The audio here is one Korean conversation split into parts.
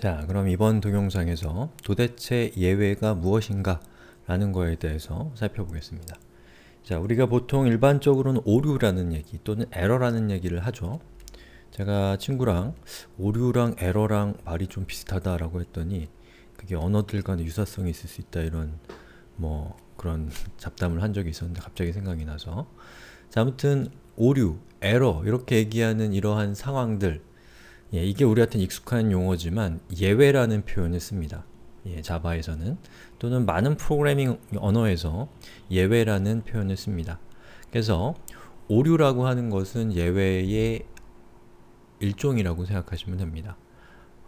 자, 그럼 이번 동영상에서 도대체 예외가 무엇인가 라는 거에 대해서 살펴보겠습니다. 자, 우리가 보통 일반적으로는 오류라는 얘기 또는 에러라는 얘기를 하죠. 제가 친구랑 오류랑 에러랑 말이 좀 비슷하다라고 했더니 그게 언어들 간의 유사성이 있을 수 있다 이런 뭐 그런 잡담을 한 적이 있었는데 갑자기 생각이 나서 자, 아무튼 오류, 에러 이렇게 얘기하는 이러한 상황들 예, 이게 우리한테 는 익숙한 용어지만 예외라는 표현을 씁니다. 예, 자바에서는 또는 많은 프로그래밍 언어에서 예외라는 표현을 씁니다. 그래서 오류라고 하는 것은 예외의 일종이라고 생각하시면 됩니다.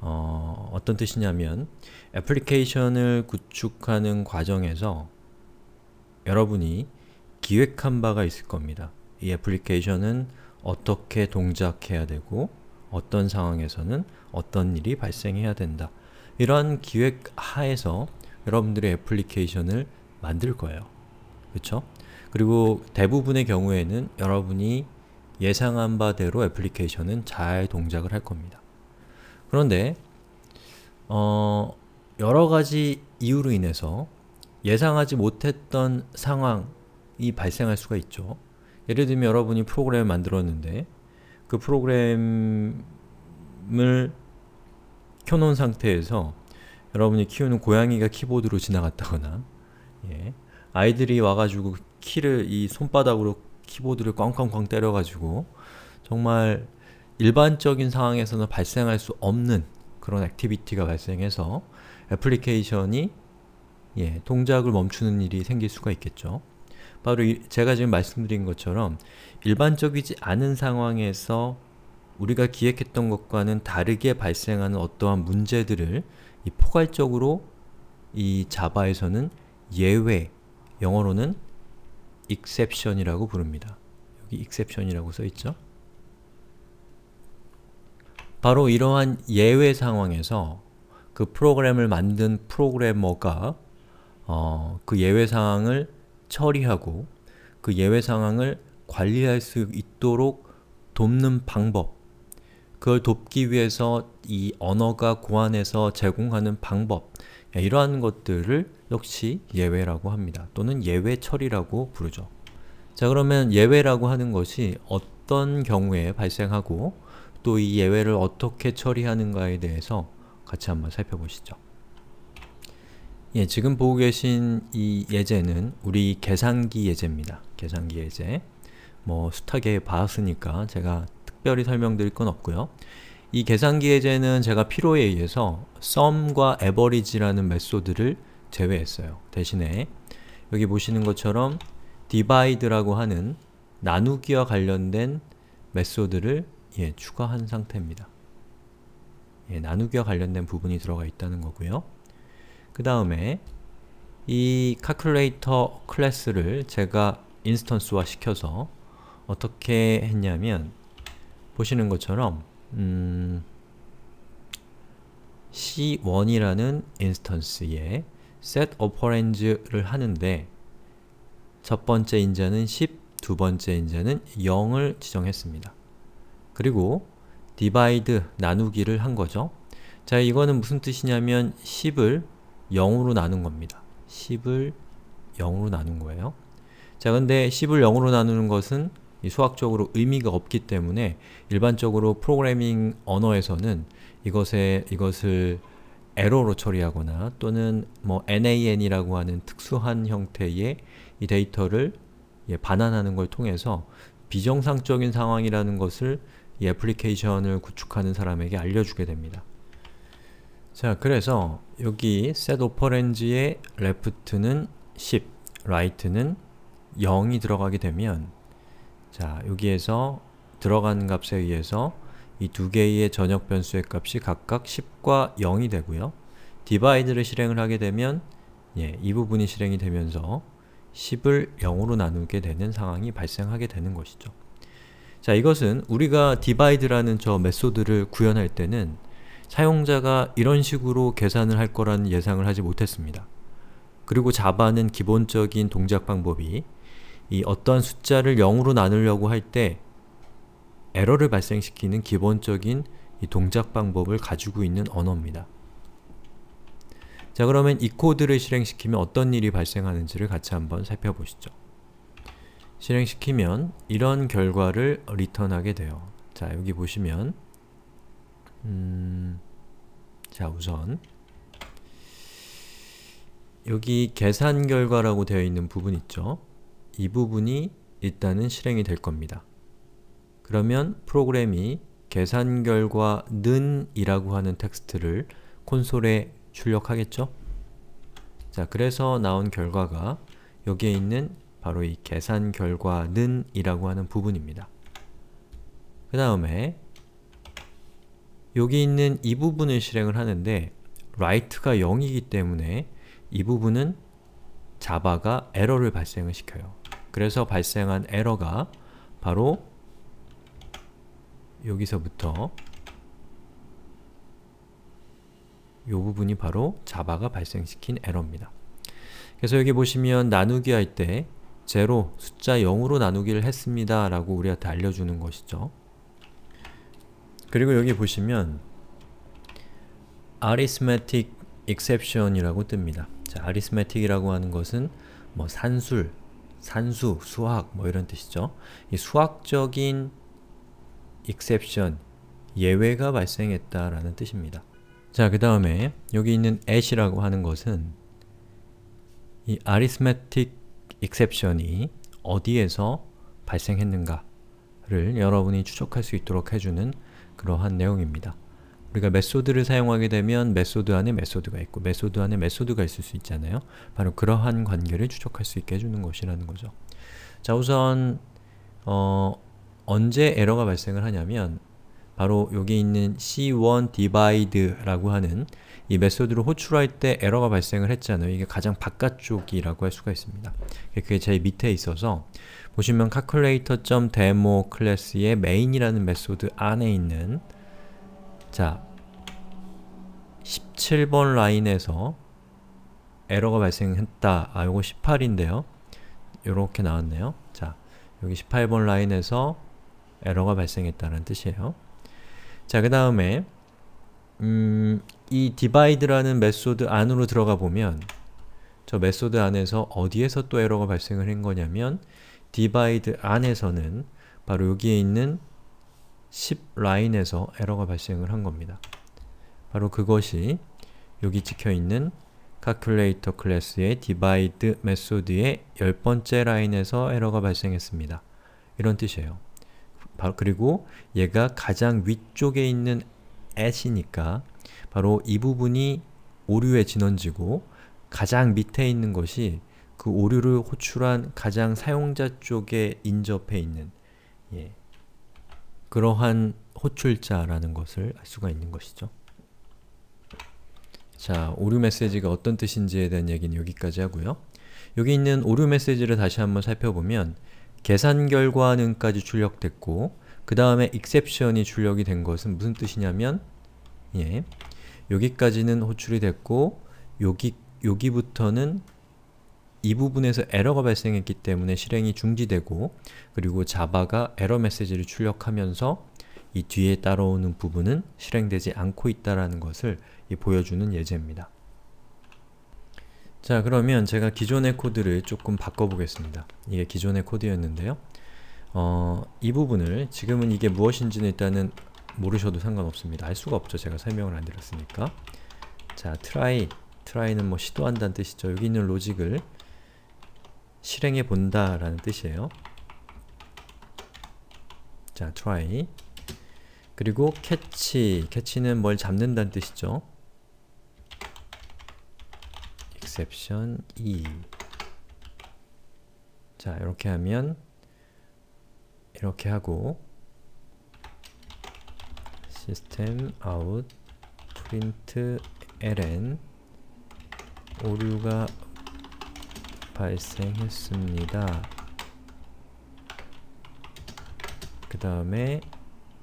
어, 떤 뜻이냐면 애플리케이션을 구축하는 과정에서 여러분이 기획한 바가 있을 겁니다. 이 애플리케이션은 어떻게 동작해야 되고 어떤 상황에서는 어떤 일이 발생해야 된다. 이런 기획 하에서 여러분들의 애플리케이션을 만들 거예요. 그쵸? 그리고 대부분의 경우에는 여러분이 예상한 바대로 애플리케이션은 잘 동작을 할 겁니다. 그런데 어, 여러 가지 이유로 인해서 예상하지 못했던 상황이 발생할 수가 있죠. 예를 들면 여러분이 프로그램을 만들었는데 그 프로그램을 켜놓은 상태에서 여러분이 키우는 고양이가 키보드로 지나갔다거나 예. 아이들이 와가지고 키를 이 손바닥으로 키보드를 꽝꽝꽝 때려가지고 정말 일반적인 상황에서는 발생할 수 없는 그런 액티비티가 발생해서 애플리케이션이 예, 동작을 멈추는 일이 생길 수가 있겠죠. 바로 제가 지금 말씀드린 것처럼 일반적이지 않은 상황에서 우리가 기획했던 것과는 다르게 발생하는 어떠한 문제들을 이 포괄적으로 이 자바에서는 예외, 영어로는 exception이라고 부릅니다. 여기 exception이라고 써있죠? 바로 이러한 예외 상황에서 그 프로그램을 만든 프로그래머가 어, 그 예외 상황을 처리하고 그 예외 상황을 관리할 수 있도록 돕는 방법 그걸 돕기 위해서 이 언어가 고안해서 제공하는 방법 이러한 것들을 역시 예외라고 합니다. 또는 예외 처리라고 부르죠. 자 그러면 예외라고 하는 것이 어떤 경우에 발생하고 또 이 예외를 어떻게 처리하는가에 대해서 같이 한번 살펴보시죠. 예, 지금 보고 계신 이 예제는 우리 계산기 예제입니다. 계산기 예제. 뭐 숱하게 봤으니까 제가 특별히 설명드릴 건 없고요. 이 계산기 예제는 제가 필요에 의해서 sum과 average라는 메소드를 제외했어요. 대신에 여기 보시는 것처럼 divide라고 하는 나누기와 관련된 메소드를 예, 추가한 상태입니다. 예, 나누기와 관련된 부분이 들어가 있다는 거고요. 그 다음에 이 calculator 클래스를 제가 인스턴스화 시켜서 어떻게 했냐면 보시는 것처럼 음, c1이라는 인스턴스에 setOperands를 하는데 첫 번째 인자는 10, 두 번째 인자는 0을 지정했습니다. 그리고 divide, 나누기를 한 거죠. 자, 이거는 무슨 뜻이냐면 10을 0으로 나눈 겁니다. 10을 0으로 나눈 거예요. 자, 근데 10을 0으로 나누는 것은 수학적으로 의미가 없기 때문에 일반적으로 프로그래밍 언어에서는 이것에, 이것을 에러로 처리하거나 또는 뭐 nan이라고 하는 특수한 형태의 이 데이터를 예, 반환하는 걸 통해서 비정상적인 상황이라는 것을 이 애플리케이션을 구축하는 사람에게 알려주게 됩니다. 자, 그래서 여기 set operand의 left는 10, right는 0이 들어가게 되면 자, 여기에서 들어간 값에 의해서 이 두 개의 전역 변수의 값이 각각 10과 0이 되고요. divide를 실행을 하게 되면 예, 이 부분이 실행이 되면서 10을 0으로 나누게 되는 상황이 발생하게 되는 것이죠. 자, 이것은 우리가 divide라는 저 메소드를 구현할 때는 사용자가 이런 식으로 계산을 할 거라는 예상을 하지 못했습니다. 그리고 자바는 기본적인 동작 방법이 이 어떠한 숫자를 0으로 나누려고 할 때 에러를 발생시키는 기본적인 이 동작 방법을 가지고 있는 언어입니다. 자 그러면 이 코드를 실행시키면 어떤 일이 발생하는지를 같이 한번 살펴보시죠. 실행시키면 이런 결과를 리턴하게 돼요. 자 여기 보시면 음, 자 우선 여기 계산 결과라고 되어 있는 부분 있죠? 이 부분이 일단은 실행이 될 겁니다. 그러면 프로그램이 계산 결과 는 이라고 하는 텍스트를 콘솔에 출력하겠죠? 자, 그래서 나온 결과가 여기에 있는 바로 이 계산 결과 는 이라고 하는 부분입니다. 그 다음에 여기 있는 이 부분을 실행을 하는데 right가 0이기 때문에 이 부분은 자바가 에러를 발생을 시켜요. 그래서 발생한 에러가 바로 여기서부터 이 부분이 바로 자바가 발생시킨 에러입니다. 그래서 여기 보시면 나누기 할 때 제로 숫자 0으로 나누기를 했습니다 라고 우리한테 알려주는 것이죠. 그리고 여기 보시면 arithmetic exception이라고 뜹니다. 자, arithmetic이라고 하는 것은 뭐 산술, 산수, 수학 뭐 이런 뜻이죠. 이 수학적인 exception, 예외가 발생했다라는 뜻입니다. 자, 그 다음에 여기 있는 at이라고 하는 것은 이 arithmetic exception이 어디에서 발생했는가를 여러분이 추적할 수 있도록 해주는 그러한 내용입니다. 우리가 메소드를 사용하게 되면 메소드 안에 메소드가 있고 메소드 안에 메소드가 있을 수 있잖아요. 바로 그러한 관계를 추적할 수 있게 해주는 것이라는 거죠. 자 우선 어, 언제 에러가 발생을 하냐면 바로 여기 있는 c1 divide라고 하는 이 메소드를 호출할 때 에러가 발생을 했잖아요. 이게 가장 바깥쪽이라고 할 수가 있습니다. 그게 제일 밑에 있어서 보시면 calculator.demo 클래스의 main이라는 메소드 안에 있는 자 17번 라인에서 에러가 발생했다. 아, 요거 18인데요. 요렇게 나왔네요. 자, 여기 18번 라인에서 에러가 발생했다는 뜻이에요. 자, 그 다음에 음, 이 divide라는 메소드 안으로 들어가 보면 저 메소드 안에서 어디에서 또 에러가 발생을 한 거냐면 divide 안에서는 바로 여기에 있는 10 라인에서 에러가 발생을 한 겁니다. 바로 그것이 여기 찍혀있는 calculator 클래스의 divide 메소드의 열 번째 라인에서 에러가 발생했습니다. 이런 뜻이에요. 바로 그리고 얘가 가장 위쪽에 있는 at이니까 바로 이 부분이 오류의 진원지고 가장 밑에 있는 것이 그 오류를 호출한 가장 사용자 쪽에 인접해 있는 예, 그러한 호출자라는 것을 알 수가 있는 것이죠. 자, 오류 메시지가 어떤 뜻인지에 대한 얘기는 여기까지 하고요. 여기 있는 오류 메시지를 다시 한번 살펴보면 계산 결과는까지 출력됐고 그 다음에 exception이 출력이 된 것은 무슨 뜻이냐면 예, 여기까지는 호출이 됐고 여기, 여기부터는 이 부분에서 에러가 발생했기 때문에 실행이 중지되고 그리고 자바가 에러 메시지를 출력하면서 이 뒤에 따라오는 부분은 실행되지 않고 있다는 것을 보여주는 예제입니다. 자 그러면 제가 기존의 코드를 조금 바꿔보겠습니다. 이게 기존의 코드였는데요. 어, 이 부분을 지금은 이게 무엇인지는 일단은 모르셔도 상관없습니다. 알 수가 없죠. 제가 설명을 안 드렸으니까. 자, try. try는 뭐 시도한다는 뜻이죠. 여기 있는 로직을 실행해 본다 라는 뜻이에요. 자, try. 그리고 catch. catch는 뭘 잡는다는 뜻이죠. exception e 자 이렇게 하면 이렇게 하고 system out print ln 오류가 발생했습니다. 그 다음에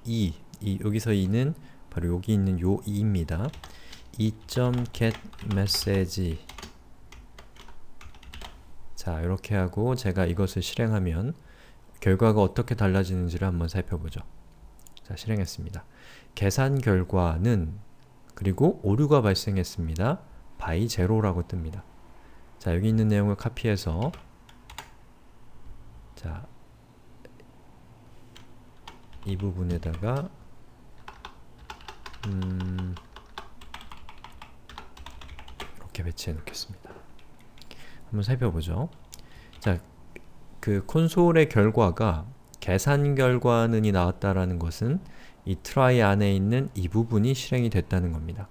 e, e 여기서 e는 바로 여기 있는 요 e입니다. e.get message 자, 이렇게 하고 제가 이것을 실행하면 결과가 어떻게 달라지는지를 한번 살펴보죠. 자, 실행했습니다. 계산 결과는 그리고 오류가 발생했습니다. by 제라고 뜹니다. 자, 여기 있는 내용을 카피해서 자, 이 부분에다가 음, 이렇게 배치해 놓겠습니다. 한번 살펴보죠. 자, 그 콘솔의 결과가 계산 결과는이 나왔다라는 것은 이 try 안에 있는 이 부분이 실행이 됐다는 겁니다.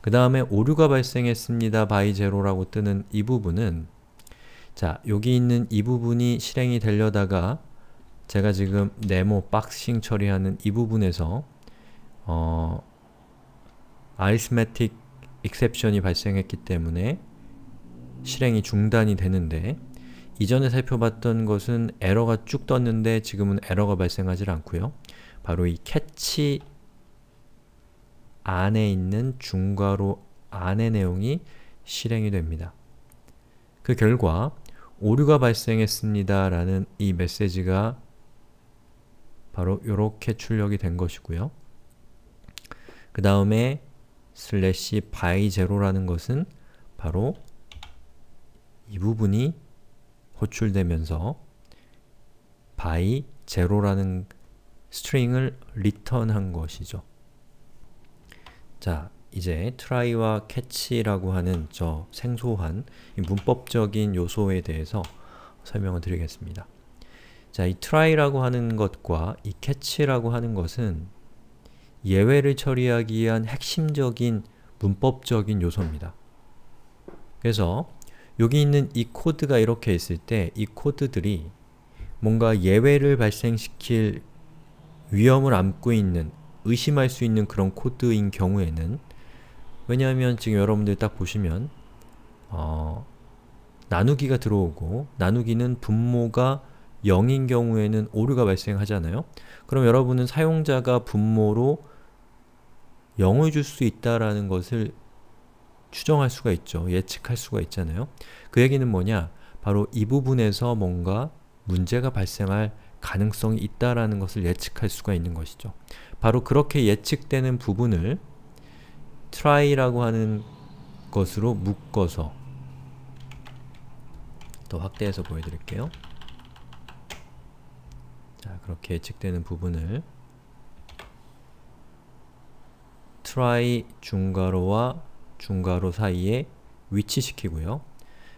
그 다음에 오류가 발생했습니다. by z 라고 뜨는 이 부분은 자, 여기 있는 이 부분이 실행이 되려다가 제가 지금 네모 박싱 처리하는 이 부분에서 어, arithmetic exception이 발생했기 때문에 실행이 중단이 되는데 이전에 살펴봤던 것은 에러가 쭉 떴는데 지금은 에러가 발생하지 않고요. 바로 이 캐치 안에 있는 중괄호 안의 내용이 실행이 됩니다. 그 결과 오류가 발생했습니다 라는 이 메시지가 바로 이렇게 출력이 된 것이고요. 그 다음에 슬래시 by 제로라는 것은 바로 이 부분이 호출되면서 by 제로라는 스트링을 리턴한 것이죠. 자, 이제 try와 catch라고 하는 저 생소한 문법적인 요소에 대해서 설명을 드리겠습니다. 자, 이 try라고 하는 것과 이 catch라고 하는 것은 예외를 처리하기 위한 핵심적인 문법적인 요소입니다. 그래서 여기 있는 이 코드가 이렇게 있을 때 이 코드들이 뭔가 예외를 발생시킬 위험을 안고 있는 의심할 수 있는 그런 코드인 경우에는 왜냐하면 지금 여러분들 딱 보시면 어, 나누기가 들어오고 나누기는 분모가 0인 경우에는 오류가 발생하잖아요? 그럼 여러분은 사용자가 분모로 0을 줄 수 있다라는 것을 추정할 수가 있죠. 예측할 수가 있잖아요. 그 얘기는 뭐냐? 바로 이 부분에서 뭔가 문제가 발생할 가능성이 있다라는 것을 예측할 수가 있는 것이죠. 바로 그렇게 예측되는 부분을 try라고 하는 것으로 묶어서 더 확대해서 보여드릴게요. 자, 그렇게 예측되는 부분을 try 중괄호와 중괄호 사이에 위치시키고요.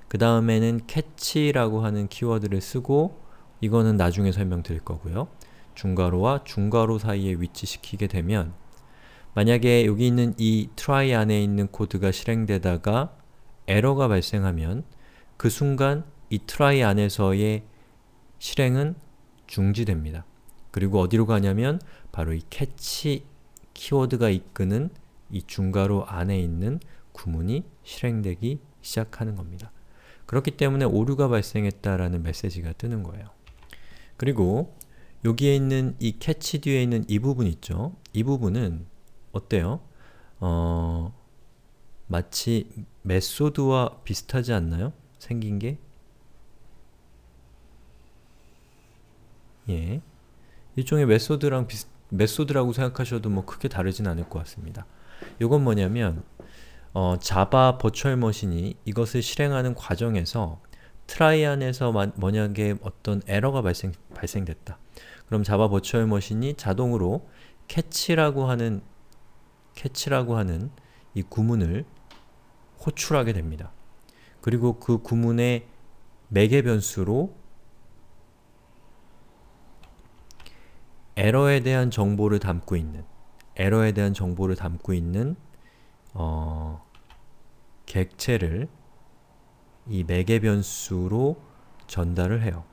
그 다음에는 catch라고 하는 키워드를 쓰고 이거는 나중에 설명드릴 거고요. 중괄호와 중괄호 사이에 위치시키게 되면 만약에 여기 있는 이 try 안에 있는 코드가 실행되다가 에러가 발생하면 그 순간 이 try 안에서의 실행은 중지됩니다. 그리고 어디로 가냐면 바로 이 catch 키워드가 이끄는 이 중괄호 안에 있는 구문이 실행되기 시작하는 겁니다. 그렇기 때문에 오류가 발생했다라는 메시지가 뜨는 거예요. 그리고 여기에 있는 이 캐치 뒤에 있는 이 부분 있죠? 이 부분은 어때요? 어... 마치 메소드와 비슷하지 않나요? 생긴 게? 예. 일종의 메소드랑 비슷, 메소드라고 생각하셔도 뭐 크게 다르진 않을 것 같습니다. 이건 뭐냐면 어, 자바 버추얼 머신이 이것을 실행하는 과정에서 트라이 안에서 만약에 어떤 에러가 발생, 발생됐다. 그럼 자바 버추얼 머신이 자동으로 캐치라고 하는 캐치라고 하는 이 구문을 호출하게 됩니다. 그리고 그 구문의 매개 변수로 에러에 대한 정보를 담고 있는 에러에 대한 정보를 담고 있는 어, 객체를 이 매개 변수로 전달을 해요.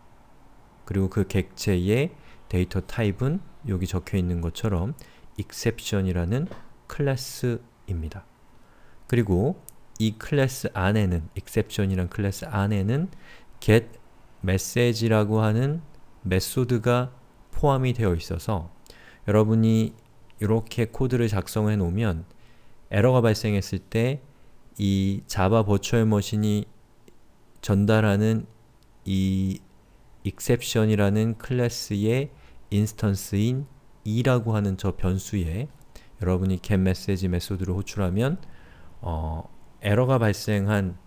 그리고 그 객체의 데이터 타입은 여기 적혀 있는 것처럼 exception이라는 클래스입니다. 그리고 이 클래스 안에는 exception이란 클래스 안에는 get message라고 하는 메소드가 포함이 되어 있어서 여러분이 이렇게 코드를 작성해 놓으면 에러가 발생했을 때이 자바 버추얼 머신이 전달하는 이 exception이라는 클래스의 인스턴스인 이라고 하는 저 변수에 여러분이 getMessage 메소드를 호출하면 어, 에러가 발생한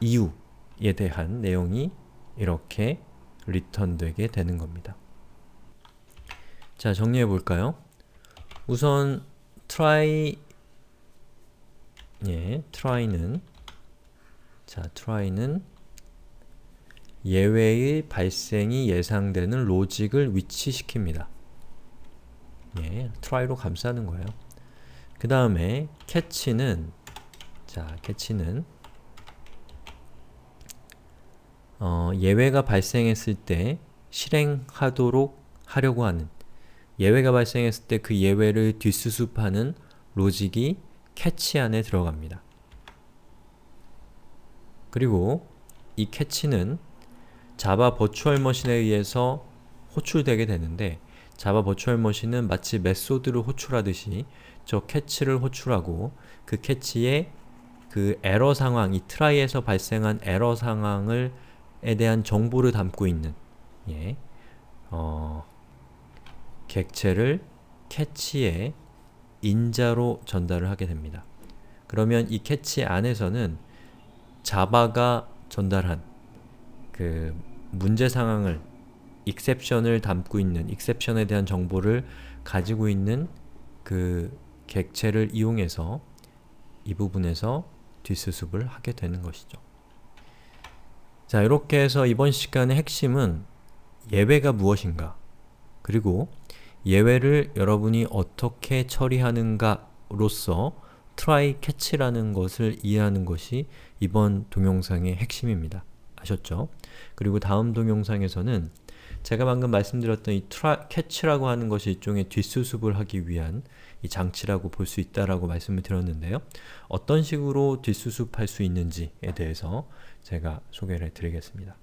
이유에 대한 내용이 이렇게 리턴되게 되는 겁니다. 자, 정리해 볼까요? 우선 try 예, try는 자, try는 예외의 발생이 예상되는 로직을 위치시킵니다. 예, try로 감싸는 거예요. 그 다음에 catch는 자, catch는 어, 예외가 발생했을 때 실행하도록 하려고 하는 예외가 발생했을 때 그 예외를 뒷수습하는 로직이 캐치 안에 들어갑니다. 그리고 이 캐치는 자바 버추얼 머신에 의해서 호출되게 되는데 자바 버추얼 머신은 마치 메소드를 호출하듯이 저 캐치를 호출하고 그 캐치에 그 에러 상황, 이 트라이에서 발생한 에러 상황을 에 대한 정보를 담고 있는 예, 어, 객체를 캐치에 인자로 전달을 하게 됩니다. 그러면 이 캐치 안에서는 자바가 전달한 그 문제 상황을 익셉션을 담고 있는 익셉션에 대한 정보를 가지고 있는 그 객체를 이용해서 이 부분에서 뒷수습을 하게 되는 것이죠. 자, 이렇게 해서 이번 시간의 핵심은 예배가 무엇인가 그리고 예외를 여러분이 어떻게 처리하는가로서 try catch라는 것을 이해하는 것이 이번 동영상의 핵심입니다. 아셨죠? 그리고 다음 동영상에서는 제가 방금 말씀드렸던 이 try, catch라고 하는 것이 일종의 뒷수습을 하기 위한 이 장치라고 볼 수 있다라고 말씀을 드렸는데요. 어떤 식으로 뒷수습할 수 있는지에 대해서 제가 소개를 드리겠습니다.